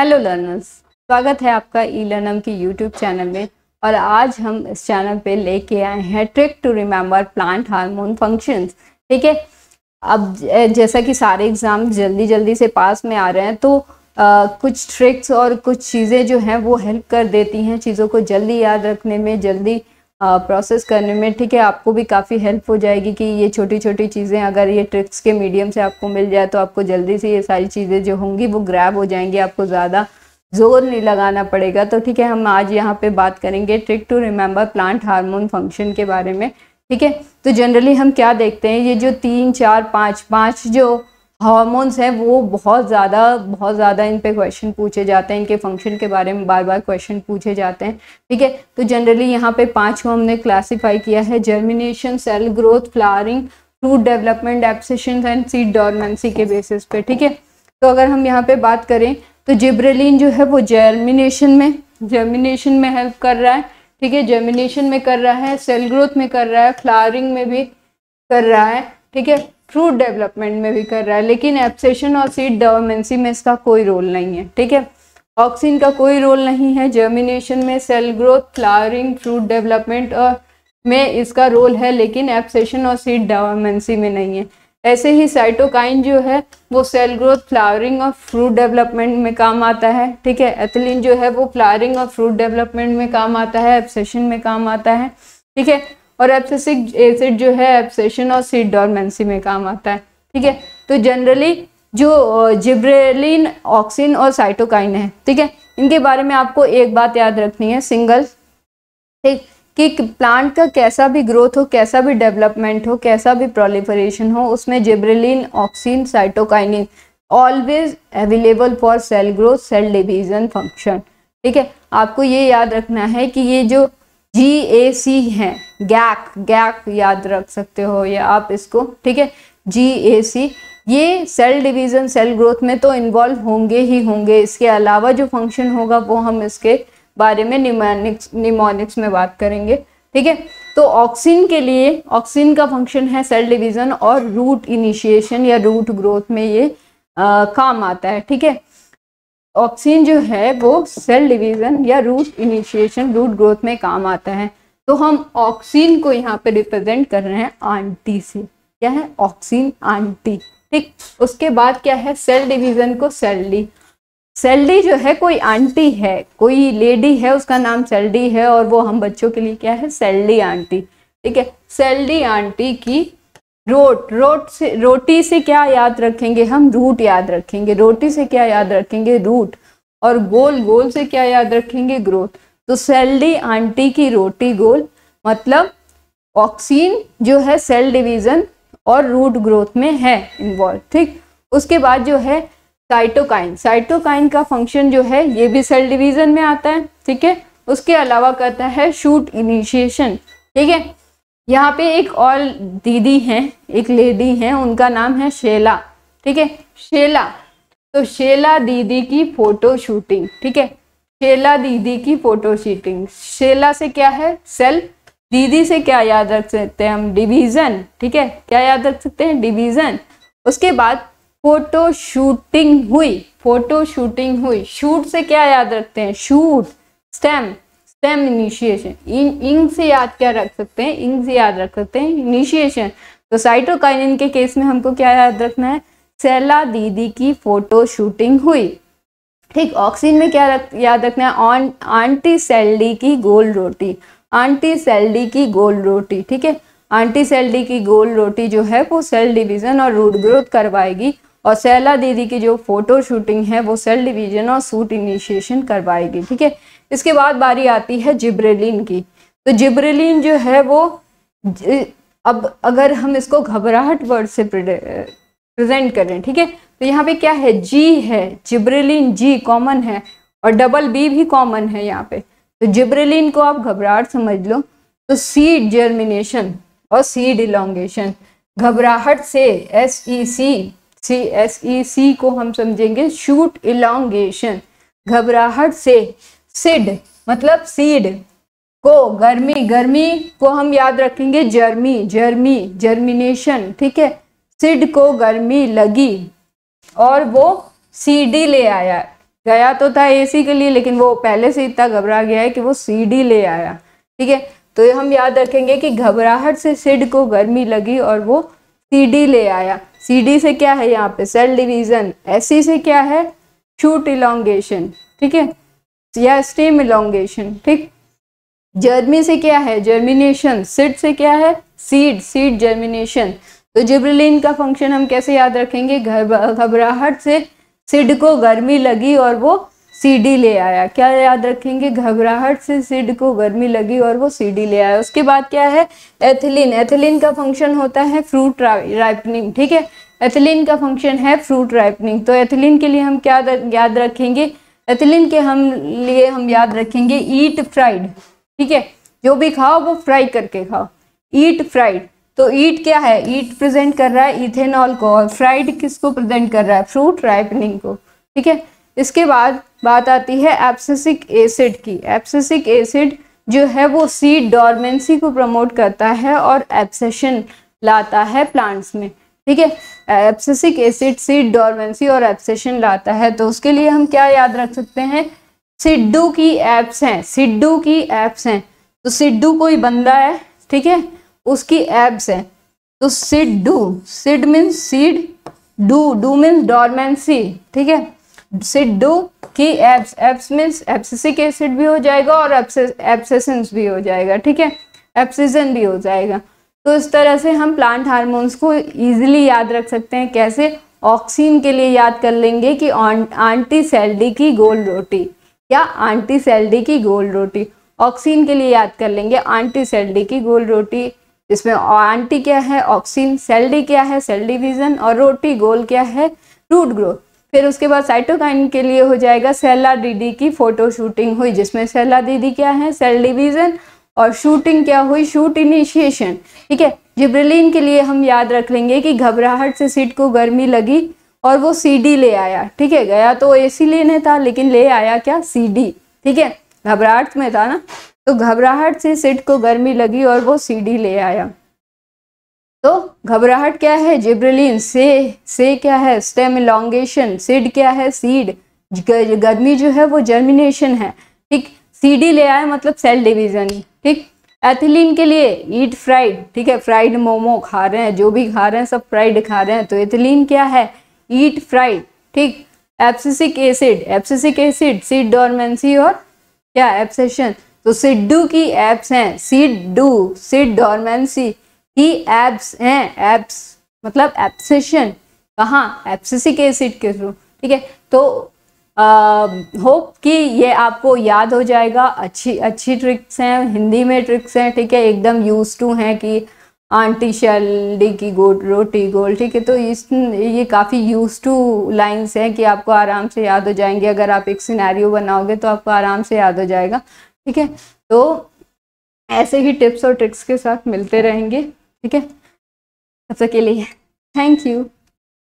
hello learners स्वागत है आपका ई लर्नम की यूट्यूब चैनल में और आज हम इस चैनल पे लेके आए हैं trick to remember plant hormone functions ठीक है अब जैसा कि सारे एग्ज़ाम जल्दी जल्दी से पास में आ रहे हैं तो आ, कुछ ट्रिक्स और कुछ चीज़ें जो हैं वो हेल्प कर देती हैं चीज़ों को जल्दी याद रखने में जल्दी प्रोसेस करने में ठीक है आपको भी काफ़ी हेल्प हो जाएगी कि ये छोटी छोटी चीज़ें अगर ये ट्रिक्स के मीडियम से आपको मिल जाए तो आपको जल्दी से ये सारी चीज़ें जो होंगी वो ग्रैब हो जाएंगी आपको ज़्यादा जोर नहीं लगाना पड़ेगा तो ठीक है हम आज यहाँ पे बात करेंगे trick to remember plant hormone function के बारे में ठीक है तो जनरली हम क्या देखते हैं ये जो तीन चार पाँच पाँच जो हॉर्मोन्स हैं वो बहुत ज़्यादा बहुत ज़्यादा इन पे क्वेश्चन पूछे जाते हैं इनके फंक्शन के बारे में बार बार क्वेश्चन पूछे जाते हैं ठीक है तो जनरली यहाँ पे पाँच को हमने क्लासीफाई किया है germination cell growth flowering root development abscission and seed dormancy के बेसिस पे ठीक है तो अगर हम यहाँ पे बात करें तो जिब्रेलिन जो है वो जर्मिनेशन में जर्मिनेशन में हेल्प कर रहा है ठीक है जर्मिनेशन में कर रहा है सेल ग्रोथ में कर रहा है फ्लावरिंग में भी कर रहा है ठीक है फ्रूट डेवलपमेंट में भी कर रहा है लेकिन एप्सेशन और सीड डेवमेंसी में इसका कोई रोल नहीं है ठीक है ऑक्सीन का कोई रोल नहीं है जर्मिनेशन में cell growth flowering fruit development और में इसका रोल है लेकिन एप्सेशन और सीड डेवमेंसी में नहीं है ऐसे ही साइटोकाइन जो है वो सेल ग्रोथ फ्लावरिंग और फ्रूट डेवलपमेंट में काम आता है ठीक है एथिलीन जो है वो फ्लावरिंग और फ्रूट डेवलपमेंट में काम आता है एप्सेशन में काम आता है ठीक है और एप्सिक एसिड जो है एप्सेशन और सीड डॉर्मेंसी में काम आता है ठीक है तो जनरली जो जिब्रेलिन uh, ऑक्सिन और साइटोकाइन है ठीक है इनके बारे में आपको एक बात याद रखनी है सिंगल ठीक कि प्लांट का कैसा भी ग्रोथ हो कैसा भी डेवलपमेंट हो कैसा भी प्रोलिफरेशन हो उसमें gibberellin auxin cytokinin always available for cell growth cell division function ठीक है आपको ये याद रखना है कि ये जो जी ए सी है गैक गैक याद रख सकते हो या आप इसको ठीक है जी ए सी ये सेल डिवीज़न सेल ग्रोथ में तो इन्वॉल्व होंगे ही होंगे इसके अलावा जो फंक्शन होगा वो हम इसके बारे में निमोनिक्स निमोनिक्स में बात करेंगे ठीक है तो ऑक्सीन के लिए ऑक्सीन का फंक्शन है सेल डिवीज़न और रूट इनिशिएशन या रूट ग्रोथ में ये आ, काम आता है ठीक है ऑक्सीजन जो है वो सेल डिवीजन या रूट इनिशिएशन रूट ग्रोथ में काम आता है तो हम ऑक्सीजन को यहाँ पे रिप्रेजेंट कर रहे हैं आंटी से क्या है ऑक्सीजन आंटी ठीक उसके बाद क्या है सेल डिवीजन को सेल डी सेल डी जो है कोई आंटी है कोई लेडी है उसका नाम सेल डी है और वो हम बच्चों के लिए क्या है सेल डी आंटी ठीक है सेल डी आंटी की रोट रोट से रोटी से क्या याद रखेंगे हम रूट याद रखेंगे रोटी से क्या याद रखेंगे रूट और गोल गोल से क्या याद रखेंगे ग्रोथ तो सेल्डी आंटी की रोटी गोल मतलब ऑक्सीन जो है सेल डिवीजन और रूट ग्रोथ में है इन्वॉल्व ठीक उसके बाद जो है साइटोकाइन साइटोकाइन का फंक्शन जो है ये भी सेल डिवीजन में आता है ठीक है उसके अलावा कहता है शूट इनिशिएशन ठीक है यहाँ पे एक और दीदी हैं एक लेडी हैं उनका नाम है शेला ठीक है शेला तो शेला दीदी की फोटो शूटिंग ठीक है शेला दीदी की फोटो शूटिंग शेला से क्या है सेल दीदी से क्या याद रख सकते हैं हम डिवीज़न ठीक है क्या याद रख सकते हैं डिवीज़न उसके बाद फोटो शूटिंग हुई फोटो शूटिंग हुई शूट से क्या याद रखते हैं शूट स्टेम स्टेम इनिशिएशन इंग से याद क्या रख सकते हैं इंग से याद रख सकते हैं इनिशिएशन तो साइटोकाइनिन के केस में हमको क्या याद रखना है सेला दीदी की फोटो शूटिंग हुई ठीक ऑक्सीजन में क्या रख, याद रखना है ऑन आंटी सेल्डी की गोल रोटी आंटी सेल्डी की गोल रोटी ठीक है आंटी सेल्डी की गोल रोटी जो है वो सेल डिवीजन और रूट ग्रोथ करवाएगी और सैला दीदी की जो फोटो शूटिंग है वो सेल डिवीजन और सूट इनिशिएशन करवाएगी ठीक है इसके बाद बारी आती है जिब्रेलिन की तो जिब्रेलिन जो है वो अब अगर हम इसको घबराहट वर्ड से प्रेजेंट करें ठीक है तो यहाँ पे क्या है जी है जिब्रेलिन जी कॉमन है और डबल बी भी कॉमन है यहाँ पे तो जिब्रेलिन को आप घबराहट समझ लो तो सीड जर्मिनेशन और सीड इलोंगेशन घबराहट से एस ई सी सी एस ई सी को हम समझेंगे शूट इलोंगेशन घबराहट से सिड मतलब सीड को गर्मी गर्मी को हम याद रखेंगे जर्मी जर्मी जर्मिनेशन ठीक है सिड को गर्मी लगी और वो सीडी ले आया गया तो था एसी के लिए लेकिन वो पहले से इतना घबरा गया है कि वो सीडी ले आया ठीक है तो ये हम याद रखेंगे कि घबराहट से सिड को गर्मी लगी और वो सीडी ले आया सीडी से क्या है यहाँ पे सेल डिवीजन एसी से क्या है शूट इलांगेशन ठीक है या स्टेम इलांगेशन ठीक जर्मी से क्या है जर्मिनेशन सीड से क्या है सीड सीड जर्मिनेशन तो जिब्रिलिन का फंक्शन हम कैसे याद रखेंगे घर घबराहट से सिड को गर्मी लगी और वो सीडी ले आया क्या याद रखेंगे घबराहट से सिड को गर्मी लगी और वो सीडी ले आया उसके बाद क्या है एथिलीन एथिलीन का फंक्शन होता है फ्रूट राइपनिंग ठीक है एथिलीन का फंक्शन है फ्रूट राइपनिंग तो एथिलीन के लिए हम क्या याद रखेंगे एथिलीन के हम लिए हम याद रखेंगे ईट फ्राइड ठीक है जो भी खाओ वो फ्राई करके खाओ ईट फ्राइड तो ईट क्या है ईट प्रेजेंट कर रहा है इथेनॉल को और फ्राइड किसको प्रेजेंट कर रहा है फ्रूट राइपनिंग को ठीक है इसके बाद बात आती है एप्सिसिक एसिड की एप्सिसिक एसिड जो है वो सीड डॉर्मेंसी को प्रमोट करता है और एप्सेशन लाता है प्लांट्स में ठीक है एप्सिसिक एसिड सीड डोरमेंसी और एप्सेशन लाता है तो उसके लिए हम क्या याद रख सकते हैं सिड्डू की एप्स हैं सिड्डू की एप्स हैं तो सिड्डू कोई बंदा है ठीक है उसकी एप्स हैं तो सिड्डू सिड मीन्स सीड डू डू मीन्स डोरमेंसी ठीक है सिड्डू की abs abs means abscisic acid भी हो जाएगा और एब्सेसेंस भी हो जाएगा ठीक है एप्सिजन भी हो जाएगा तो इस तरह से हम प्लांट हार्मोन्स को ईजिली याद रख सकते हैं कैसे ऑक्सीन के लिए याद कर लेंगे कि आंटी सेल्डी की गोल रोटी या आंटी सेल्डी की गोल रोटी ऑक्सीन के लिए याद कर लेंगे आंटी सेल्डी की गोल रोटी इसमें आंटी क्या है ऑक्सीन सेल्डी क्या है सेल डिवीजन और रोटी गोल क्या है रूट ग्रोथ फिर उसके बाद साइटोकाइन के लिए हो जाएगा सेला दीदी की फोटो शूटिंग हुई जिसमें सेला दीदी क्या है सेल डिवीजन और शूटिंग क्या हुई शूट इनिशिएशन ठीक है जिब्रेलिन के लिए हम याद रख लेंगे कि घबराहट से सीट को गर्मी लगी और वो सीडी ले आया ठीक है गया तो एसी लेने था लेकिन ले आया क्या सीडी ठीक है घबराहट में था ना तो घबराहट से सीट को गर्मी लगी और वो सीडी ले आया तो घबराहट क्या है जिब्रेलिन से से क्या है स्टेम इलांगेशन सीड क्या है सीड गर्मी जो है वो जर्मिनेशन है ठीक सीडी ले आया मतलब सेल डिवीजन ठीक एथिलीन के लिए ईट फ्राइड ठीक है फ्राइड मोमो खा रहे हैं जो भी खा रहे हैं सब फ्राइड खा रहे हैं तो एथिलीन क्या है ईट फ्राइड ठीक abscisic acid abscisic acid seed dormancy और क्या एप्सेशन तो सिड्डू की एप्स हैं सिड्डू सीड डोरमेंसी की एप्स हैं एप्स मतलब एप्सेशन कहाँ एप्सिसिक एसिड के थ्रू ठीक है तो होप um, कि ये आपको याद हो जाएगा अच्छी अच्छी ट्रिक्स हैं हिंदी में ट्रिक्स हैं ठीक है एकदम यूज टू हैं कि आंटी शल्डी की गोट रोटी गोल ठीक है तो इस ये काफ़ी यूज टू लाइन्स हैं कि आपको आराम से याद हो जाएंगे अगर आप एक सिनेरियो बनाओगे तो आपको आराम से याद हो जाएगा ठीक है तो ऐसे ही टिप्स और ट्रिक्स के साथ मिलते रहेंगे ठीक है सबसे के लिए थैंक यू